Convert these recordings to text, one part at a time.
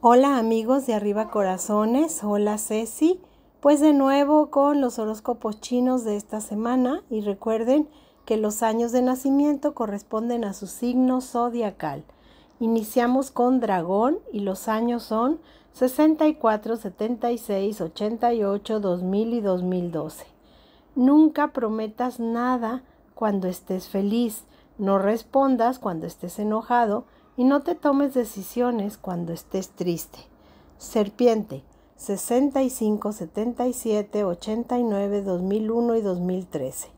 Hola amigos de Arriba Corazones, hola Ceci, pues de nuevo con los horóscopos chinos de esta semana y recuerden que los años de nacimiento corresponden a su signo zodiacal. Iniciamos con dragón y los años son 64, 76, 88, 2000 y 2012. Nunca prometas nada cuando estés feliz, no respondas cuando estés enojado, y no te tomes decisiones cuando estés triste. Serpiente 65, 77, 89, 2001 y 2013.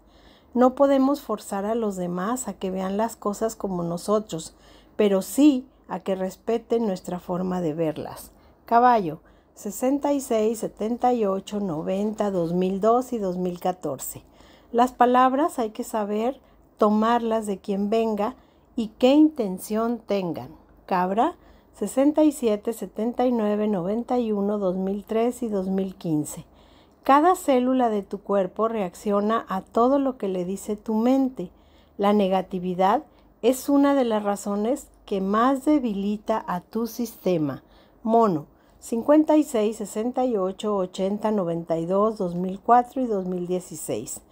No podemos forzar a los demás a que vean las cosas como nosotros, pero sí a que respeten nuestra forma de verlas. Caballo 66, 78, 90, 2002 y 2014. Las palabras hay que saber tomarlas de quien venga y qué intención tengan. Cabra 67, 79, 91, 2003 y 2015. Cada célula de tu cuerpo reacciona a todo lo que le dice tu mente. La negatividad es una de las razones que más debilita a tu sistema. Mono 56, 68, 80, 92, 2004 y 2016.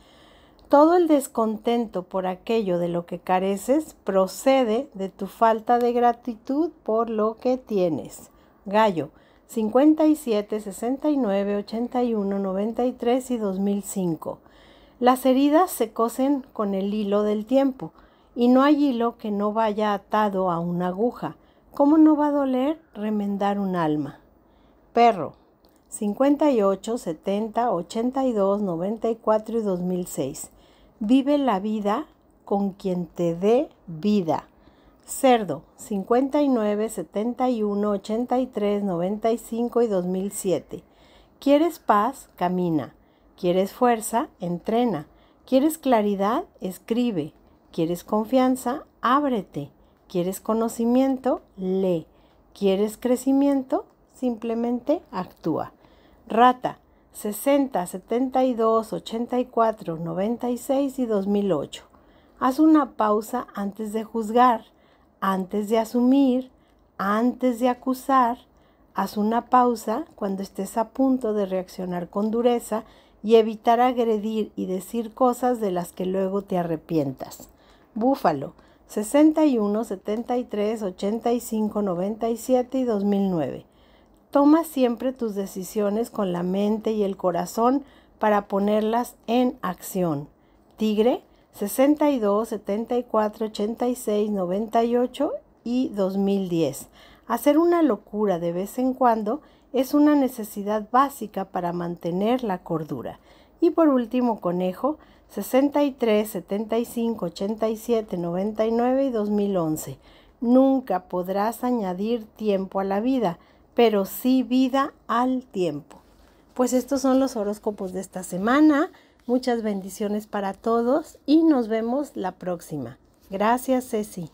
Todo el descontento por aquello de lo que careces procede de tu falta de gratitud por lo que tienes. Gallo 57, 69, 81, 93 y 2005. Las heridas se cosen con el hilo del tiempo y no hay hilo que no vaya atado a una aguja. ¿Cómo no va a doler remendar un alma? Perro 58, 70, 82, 94 y 2006. Vive la vida con quien te dé vida. Cerdo 59, 71, 83, 95 y 2007. ¿Quieres paz? Camina. ¿Quieres fuerza? Entrena. ¿Quieres claridad? Escribe. ¿Quieres confianza? Ábrete. ¿Quieres conocimiento? Lee. ¿Quieres crecimiento? Simplemente actúa. Rata 60, 72, 84, 96 y 2008. Haz una pausa antes de juzgar, antes de asumir, antes de acusar. Haz una pausa cuando estés a punto de reaccionar con dureza y evitar agredir y decir cosas de las que luego te arrepientas. Búfalo 61, 73, 85, 97 y 2009. Toma siempre tus decisiones con la mente y el corazón para ponerlas en acción. Tigre 62, 74, 86, 98 y 2010. Hacer una locura de vez en cuando es una necesidad básica para mantener la cordura. Y por último, conejo 63, 75, 87, 99 y 2011. Nunca podrás añadir tiempo a la vida pero sí vida al tiempo. Pues estos son los horóscopos de esta semana. Muchas bendiciones para todos y nos vemos la próxima. Gracias, Ceci.